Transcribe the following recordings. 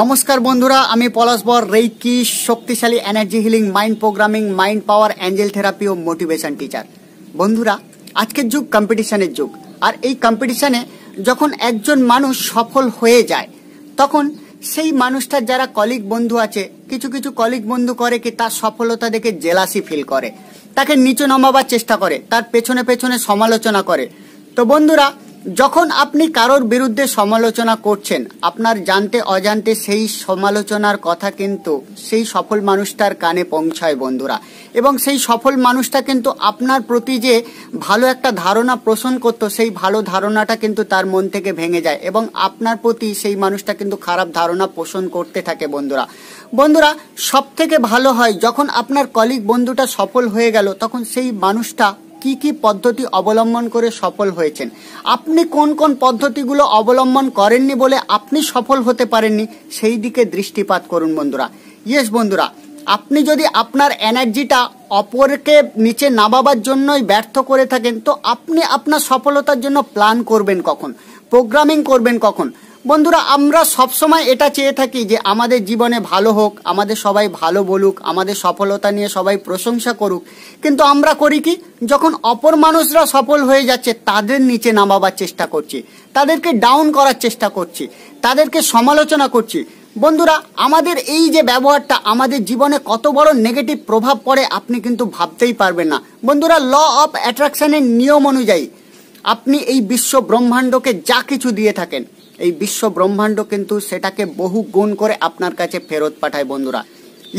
নমস্কার বন্ধুরা আমি পলাশ বর রেইকি শক্তিশালী energy healing mind programming mind power angel therapy ও মোটিভেশন টিচার বন্ধুরা আজকের যুগ কম্পিটিশনের যুগ আর এই কম্পিটিশনে যখন একজন মানুষ সফল হয়ে যায় তখন সেই মানুষটার যারা কলিগ বন্ধু আছে কিছু কিছু কলিগ বন্ধু করে কি তার সফলতা দেখে জেলাসি ফিল করে তাকে নিচে নামাবার চেষ্টা করে তার পেছনে পেছনে সমালোচনা করে তো বন্ধুরা যখন আপনি কারোর বিরুদ্ধে সমালোচনা করছেন আপনার জানতে অজান্তে সেই সমালোচনার কথা কিন্তু সেই সফল মানুষটার কানে পৌঁছায় বন্ধুরা এবং সেই সফল মানুষটা কিন্তু আপনার প্রতি যে ভালো একটা ধারণা পোষণ করত সেই ভালো ধারণাটা কিন্তু তার মন থেকে ভেঙে যায় এবং আপনার প্রতি সেই মানুষটা কিন্তু খারাপ ধারণা পোষণ করতে থাকে বন্ধুরা বন্ধুরা সব থেকে ভালো হয় যখন আপনার কলিগ বন্ধুটা সফল হয়ে গেল তখন সেই মানুষটা কি কি পদ্ধতি অবলম্বন করে সফল হয়েছেন আপনি কোন কোন পদ্ধতিগুলো অবলম্বন করেননি বলে আপনি সফল হতে পারেননি সেই দিকে দৃষ্টিপাত করুন বন্ধুরা ইয়েস বন্ধুরা আপনি যদি আপনার এনার্জিটা অপরকে নিচে নামাবার জন্যই ব্যর্থ করে থাকেন তো আপনি আপনার সফলতার জন্য প্ল্যান করবেন কখন প্রোগ্রামিং করবেন কখন বন্ধুরা আমরা সবসময় এটা চেয়ে থাকি যে আমাদের জীবনে ভালো হোক আমাদের সবাই ভালো বলুক আমাদের সফলতা নিয়ে সবাই প্রশংসা করুক কিন্তু আমরা করি কি যখন অপর মানুষরা সফল হয়ে যাচ্ছে তাদের নিচে নামাবার চেষ্টা করছি তাদেরকে ডাউন করার চেষ্টা করছি তাদেরকে সমালোচনা করছি বন্ধুরা আমাদের এই যে ব্যবহারটা আমাদের জীবনে কত বড় নেগেটিভ প্রভাব পড়ে আপনি কিন্তু ভাবতেই পারবেন না বন্ধুরা ল অফ অ্যাট্রাকশনের নিয়ম অনুযায়ী আপনি এই বিশ্ব ব্রহ্মাণ্ডকে যা কিছু দিয়ে থাকেন এই বিশ্ব ব্রহ্মাণ্ড কিন্তু সেটাকে বহু গুণ করে আপনার কাছে ফেরত পাঠায় বন্ধুরা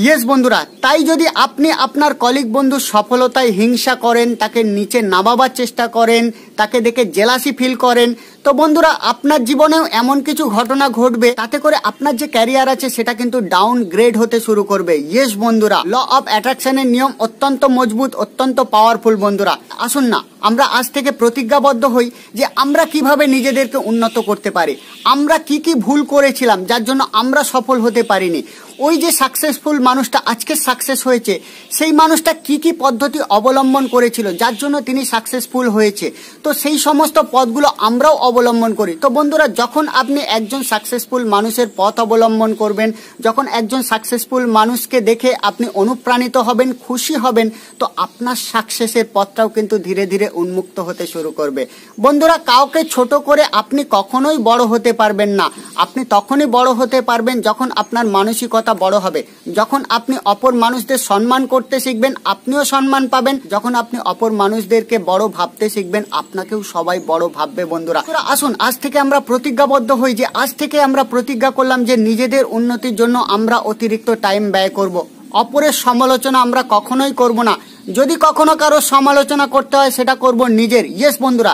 ইয়েস বন্ধুরা তাই যদি আপনি আপনার কলিগ বন্ধুর সফলতায় হিংসা করেন তাকে নিচে নামাবার চেষ্টা করেন তাকে দেখে জেলাসি ফিল করেন তো বন্ধুরা আপনার জীবনেও এমন কিছু ঘটনা ঘটবে তাতে করে আপনার যে ক্যারিয়ার আছে সেটা কিন্তু ডাউন গ্রেড হতে শুরু করবে ইয়েস বন্ধুরা ল অফ অ্যাট্রাকশনের নিয়ম অত্যন্ত মজবুত অত্যন্ত পাওয়ারফুল বন্ধুরা আসুন না আমরা আজ থেকে প্রতিজ্ঞাবদ্ধ হই যে আমরা কিভাবে নিজেদেরকে উন্নত করতে পারি আমরা কি কি ভুল করেছিলাম যার জন্য আমরা সফল হতে পারিনি ওই যে সাকসেসফুল মানুষটা আজকে সাকসেস হয়েছে সেই মানুষটা কি কি পদ্ধতি অবলম্বন করেছিল যার জন্য তিনি সাকসেসফুল হয়েছে তো সেই সমস্ত পথগুলো আমরাও অবলম্বন করি তো বন্ধুরা যখন আপনি একজন সাকসেসফুল মানুষের পথ অবলম্বন করবেন যখন একজন সাকসেসফুল মানুষকে দেখে আপনি অনুপ্রাণিত হবেন খুশি হবেন তো আপনার সাকসেসের পথটাও কিন্তু ধীরে ধীরে উন্মুক্ত হতে শুরু করবে বন্ধুরা কাউকে ছোট করে আপনি কখনোই বড় হতে পারবেন না আপনি তখনই বড় হতে পারবেন যখন আপনার মানসিকতা বড় হবে যখন যখন আপনি অপর মানুষদের সম্মান করতে শিখবেন আপনিও সম্মান পাবেন যখন আপনি অপর মানুষদেরকে বড় ভাবতে শিখবেন আপনাকেও সবাই বড় ভাববে বন্ধুরা আসুন আজ থেকে আমরা প্রতিজ্ঞাবদ্ধ হই যে আজ থেকে আমরা প্রতিজ্ঞা করলাম যে নিজেদের উন্নতির জন্য আমরা অতিরিক্ত টাইম ব্যয় করব। অপরের সমালোচনা আমরা কখনোই করব না যদি কখনো কারো সমালোচনা করতে হয় সেটা করব নিজের ইয়েস বন্ধুরা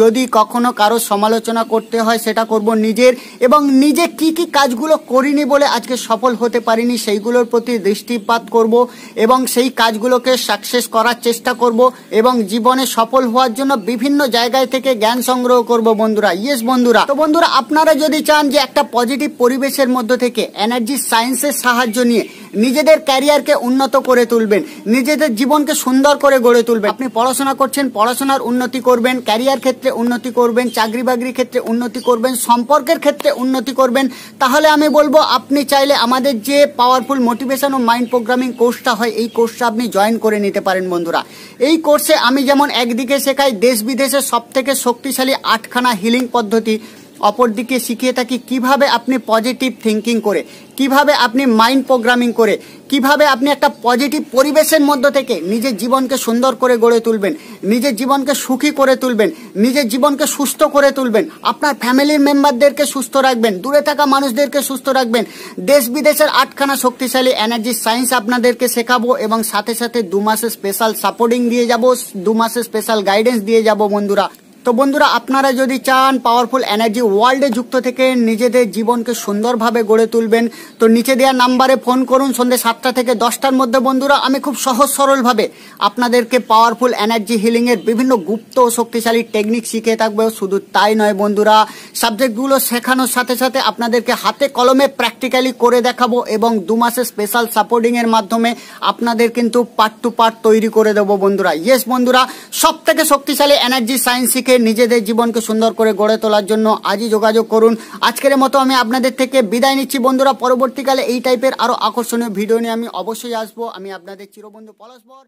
যদি কখনো কারো সমালোচনা করতে হয় সেটা করব নিজের এবং নিজে কি কি কাজগুলো করিনি বলে আজকে সফল হতে পারিনি সেইগুলোর প্রতি দৃষ্টিপাত করব এবং সেই কাজগুলোকে সাকসেস করার চেষ্টা করব এবং জীবনে সফল হওয়ার জন্য বিভিন্ন জায়গায় থেকে জ্ঞান সংগ্রহ করব বন্ধুরা ইয়েস বন্ধুরা তো বন্ধুরা আপনারা যদি চান যে একটা পজিটিভ পরিবেশের মধ্যে থেকে এনার্জি সায়েন্সের সাহায্য নিয়ে নিজেদের ক্যারিয়ারকে উন্নত করে তুলবেন নিজেদের জীবনকে সুন্দর করে গড়ে তুলবেন আপনি পড়াশোনা করছেন পড়াশোনার উন্নতি করবেন ক্যারিয়ার ক্ষেত্রে ক্ষেত্রে উন্নতি করবেন চাকরি বাকরির ক্ষেত্রে উন্নতি করবেন সম্পর্কের ক্ষেত্রে উন্নতি করবেন তাহলে আমি বলবো আপনি চাইলে আমাদের যে পাওয়ারফুল মোটিভেশন ও মাইন্ড প্রোগ্রামিং কোর্সটা হয় এই কোর্সটা আপনি জয়েন করে নিতে পারেন বন্ধুরা এই কোর্সে আমি যেমন একদিকে শেখাই দেশ বিদেশের সবথেকে শক্তিশালী আটখানা হিলিং পদ্ধতি অপরদিকে শিখিয়ে থাকি কিভাবে আপনি পজিটিভ থিঙ্কিং করে কিভাবে আপনি মাইন্ড প্রোগ্রামিং করে কিভাবে আপনি একটা পজিটিভ পরিবেশের মধ্য থেকে নিজের জীবনকে সুন্দর করে গড়ে তুলবেন নিজের জীবনকে সুখী করে তুলবেন নিজের জীবনকে সুস্থ করে তুলবেন আপনার ফ্যামিলির মেম্বারদেরকে সুস্থ রাখবেন দূরে থাকা মানুষদেরকে সুস্থ রাখবেন দেশ বিদেশের আটখানা শক্তিশালী এনার্জি সায়েন্স আপনাদেরকে শেখাবো এবং সাথে সাথে দু মাসে স্পেশাল সাপোর্টিং দিয়ে যাব দু মাসের স্পেশাল গাইডেন্স দিয়ে যাব বন্ধুরা তো বন্ধুরা আপনারা যদি চান পাওয়ারফুল এনার্জি ওয়ার্ল্ডে যুক্ত থেকে নিজেদের জীবনকে সুন্দরভাবে গড়ে তুলবেন তো নিচে দেওয়া নাম্বারে ফোন করুন সন্ধ্যে সাতটা থেকে দশটার মধ্যে বন্ধুরা আমি খুব সহজ সরলভাবে আপনাদেরকে পাওয়ারফুল এনার্জি হিলিংয়ের বিভিন্ন গুপ্ত ও শক্তিশালী টেকনিক শিখে থাকবে শুধু তাই নয় বন্ধুরা সাবজেক্টগুলো শেখানোর সাথে সাথে আপনাদেরকে হাতে কলমে প্র্যাকটিক্যালি করে দেখাবো এবং দু মাসের স্পেশাল সাপোর্টিংয়ের মাধ্যমে আপনাদের কিন্তু পার্ট টু পার্ট তৈরি করে দেবো বন্ধুরা ইয়েস বন্ধুরা সব থেকে শক্তিশালী এনার্জি সায়েন্স শিখে নিজে নিজেদের জীবনকে সুন্দর করে গড়ে তোলার জন্য আজই যোগাযোগ করুন আজকের মতো আমি আপনাদের থেকে বিদায় নিচ্ছি বন্ধুরা পরবর্তীকালে এই টাইপের আরও আকর্ষণীয় ভিডিও নিয়ে আমি অবশ্যই আসবো আমি আপনাদের চিরবন্ধু পলাশবর